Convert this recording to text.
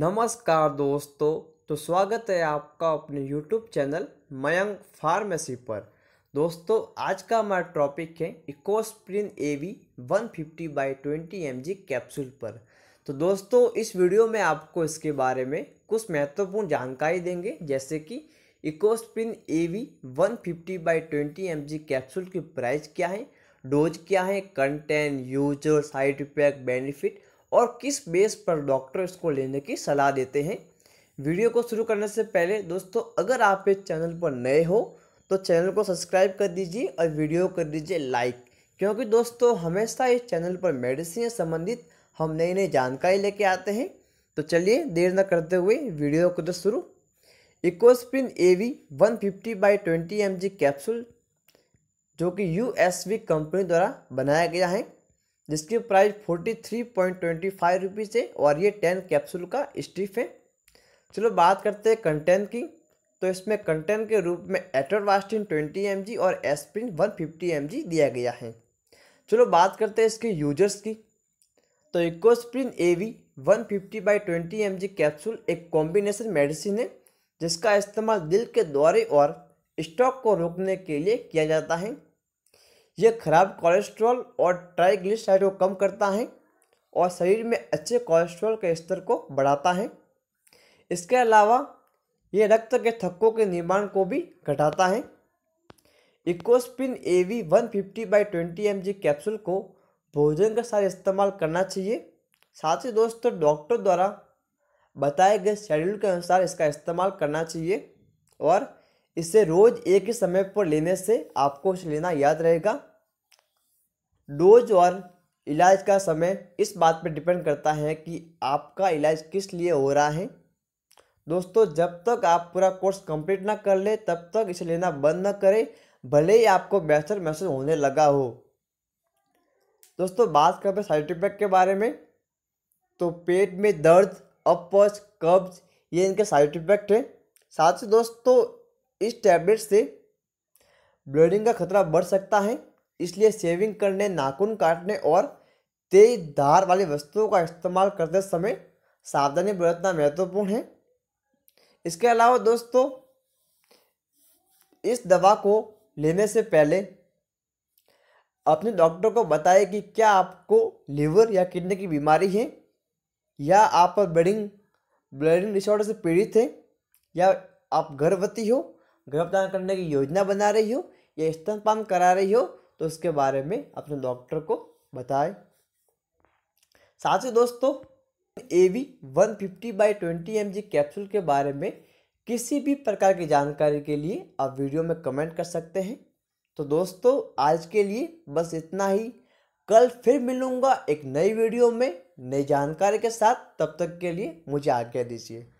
नमस्कार दोस्तों तो स्वागत है आपका अपने यूट्यूब चैनल मयंक फार्मेसी पर दोस्तों आज का हमारा टॉपिक है Ecosprin A V one fifty by twenty M G capsule पर तो दोस्तों इस वीडियो में आपको इसके बारे में कुछ महत्वपूर्ण जानकारी देंगे जैसे कि Ecosprin A V one fifty by twenty M G capsule की प्राइस क्या है डोज क्या है content user side effect benefit और किस बेस पर डॉक्टर इसको लेने की सलाह देते हैं वीडियो को शुरू करने से पहले दोस्तों अगर आप इस चैनल पर नए हो तो चैनल को सब्सक्राइब कर दीजिए और वीडियो कर दीजिए लाइक क्योंकि दोस्तों हमेशा इस चैनल पर मेडिसिन संबंधित हम नई नई जानकारी लेके आते हैं तो चलिए देर न करते हुए वीडियो को तो शुरू Ecosprin A V one fifty by twenty M G capsule जो कि यू एस वी कंपनी द्वारा बनाया गया है जिसकी price forty three point twenty five rupees है और ये टेन कैप्सूल का स्टिफ है चलो बात करते हैं कंटेंट की तो इसमें कंटेंट के रूप में एटरवास्टिन ट्वेंटी एम जी और aspirin one fifty M G दिया गया है चलो बात करते हैं इसके यूजर्स की तो Ecosprin A V one fifty by twenty M G capsule एक कॉम्बिनेशन मेडिसिन है जिसका इस्तेमाल दिल के दौरे और स्ट्रोक को रोकने के लिए किया जाता है यह खराब कोलेस्ट्रॉल और ट्राइग्लिसराइड को कम करता है और शरीर में अच्छे कोलेस्ट्रॉल के स्तर को बढ़ाता है इसके अलावा ये रक्त के थक्कों के निर्माण को भी घटाता है Ecosprin A V one fifty by twenty M G capsule को भोजन के साथ इस्तेमाल करना चाहिए साथ ही दोस्तों डॉक्टर द्वारा बताए गए शेड्यूल के अनुसार इसका इस्तेमाल करना चाहिए और इसे रोज़ एक ही समय पर लेने से आपको इसे लेना याद रहेगा डोज और इलाज का समय इस बात पर डिपेंड करता है कि आपका इलाज किस लिए हो रहा है दोस्तों जब तक आप पूरा कोर्स कंप्लीट ना कर ले तब तक इसे लेना बंद ना करें भले ही आपको बेहतर महसूस होने लगा हो दोस्तों बात करते हैं साइड इफेक्ट के बारे में तो पेट में दर्द अपच कब्ज ये इनके साइड इफेक्ट है साथ ही दोस्तों इस टैबलेट से ब्लीडिंग का खतरा बढ़ सकता है इसलिए शेविंग करने नाखून काटने और तेज धार वाली वस्तुओं का इस्तेमाल करते समय सावधानी बरतना महत्वपूर्ण है इसके अलावा दोस्तों इस दवा को लेने से पहले अपने डॉक्टर को बताएं कि क्या आपको लीवर या किडनी की बीमारी है या आप ब्लडिंग ब्लडिंग डिसऑर्डर से पीड़ित हैं या आप गर्भवती हो गर्भदान करने की योजना बना रही हो या स्तनपान करा रही हो तो उसके बारे में अपने डॉक्टर को बताएं साथ ही दोस्तों A V one fifty by twenty M G capsule के बारे में किसी भी प्रकार की जानकारी के लिए आप वीडियो में कमेंट कर सकते हैं तो दोस्तों आज के लिए बस इतना ही कल फिर मिलूंगा एक नई वीडियो में नई जानकारी के साथ तब तक के लिए मुझे आज्ञा दीजिए